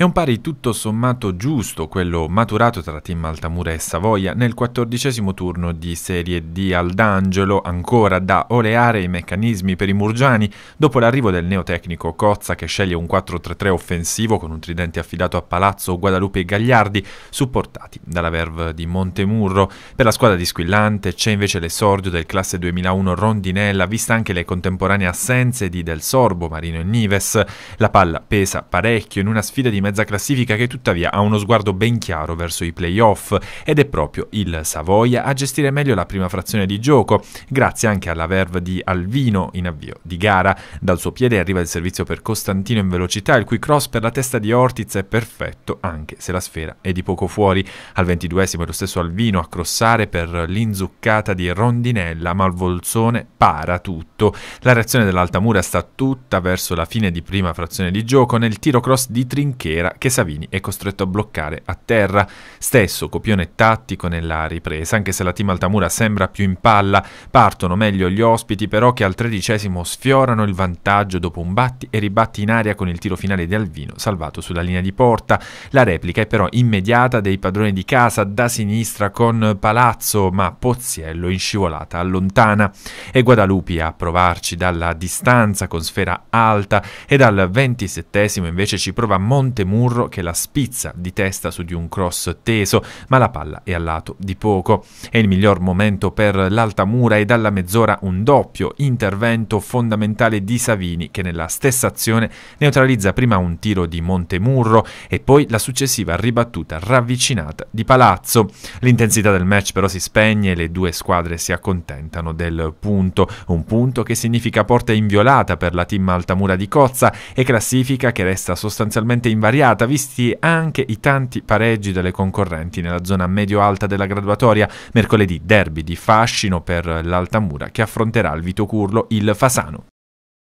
È un pari tutto sommato giusto quello maturato tra team Altamura e Savoia nel quattordicesimo turno di Serie D al D'Angelo, ancora da oleare i meccanismi per i Murgiani dopo l'arrivo del neotecnico Cozza che sceglie un 4-3-3 offensivo con un tridente affidato a Palazzo, Guadalupe e Gagliardi, supportati dalla verve di Montemurro. Per la squadra di Squillante c'è invece l'esordio del classe 2001 Rondinella, vista anche le contemporanee assenze di Del Sorbo, Marino e Nives. La palla pesa parecchio in una sfida di mezzo mezza classifica che tuttavia ha uno sguardo ben chiaro verso i playoff ed è proprio il Savoia a gestire meglio la prima frazione di gioco, grazie anche alla verve di Alvino in avvio di gara. Dal suo piede arriva il servizio per Costantino in velocità, il cui cross per la testa di Ortiz è perfetto anche se la sfera è di poco fuori. Al 22esimo è lo stesso Alvino a crossare per l'inzuccata di Rondinella, ma il Volzone para tutto. La reazione dell'Altamura sta tutta verso la fine di prima frazione di gioco nel tiro cross di Trinchera Matera che Savini è costretto a bloccare a terra. Stesso copione tattico nella ripresa, anche se la team Altamura sembra più in palla, partono meglio gli ospiti però che al tredicesimo sfiorano il vantaggio dopo un batti e ribatti in aria con il tiro finale di Alvino salvato sulla linea di porta. La replica è però immediata dei padroni di casa da sinistra con Palazzo ma Pozziello in scivolata allontana e Guadalupi a provarci dalla distanza con sfera alta e dal ventisettesimo invece ci prova Montemurro Murro che la spizza di testa su di un cross teso, ma la palla è a lato di poco. È il miglior momento per l'Altamura e dalla mezz'ora un doppio intervento fondamentale di Savini che nella stessa azione neutralizza prima un tiro di Montemurro e poi la successiva ribattuta ravvicinata di Palazzo. L'intensità del match però si spegne e le due squadre si accontentano del punto, un punto che significa porta inviolata per la team Altamura di Cozza e classifica che resta sostanzialmente invariata variata, visti anche i tanti pareggi delle concorrenti nella zona medio-alta della graduatoria. Mercoledì derby di fascino per l'Altamura che affronterà al Vito Curlo il Fasano.